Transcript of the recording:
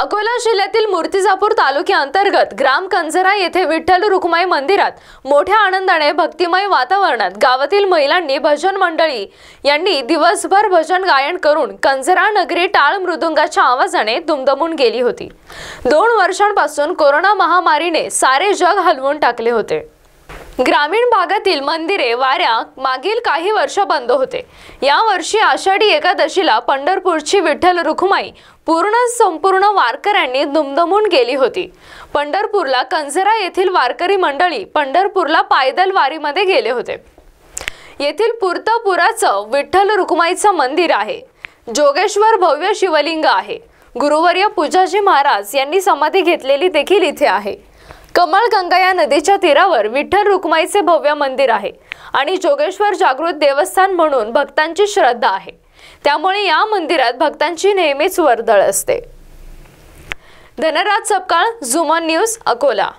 अकोला जिल्ह्यातील मूर्तिजापूर तालुक्याअंतर्गत ग्राम कंजरा येथे विठ्ठल रुक्माई मंदिरात मोठ्या आनंदाने भक्तिमय वातावरणात गावातील महिलांनी भजन मंडळी यांनी दिवसभर भजन गायन करून कंजरा नगरी टाळ मृदुंगाच्या आवाजाने दुमदमून गेली होती दोन वर्षांपासून कोरोना महामारीने सारे जग हलवून टाकले होते ग्रामीण भागातील मंदिरे वाऱ्या मागील काही वर्ष बंद होते या वर्षी आषाढी एकादशीला पंढरपूरची विठ्ठल रुखुमाई पूर्ण संपूर्ण वारकऱ्यांनी दुमदमून गेली होती पंढरपूरला कंजरा येथील वारकरी मंडळी पंढरपूरला पायदल वारीमध्ये गेले होते येथील पुरतपुराचं विठ्ठल रुखुमाईचं मंदिर आहे जोगेश्वर भव्य शिवलिंग आहे गुरुवर्य पूजाजी महाराज यांनी समाधी घेतलेली देखील इथे आहे कमळगंगा गंगा या नदीच्या तीरावर विठ्ठल रुक्माईचे भव्य मंदिर आहे आणि जोगेश्वर जागृत देवस्थान म्हणून भक्तांची श्रद्धा आहे त्यामुळे या मंदिरात भक्तांची नेहमीच वर्दळ असते धनराज सपकाळ झुमन न्यूज अकोला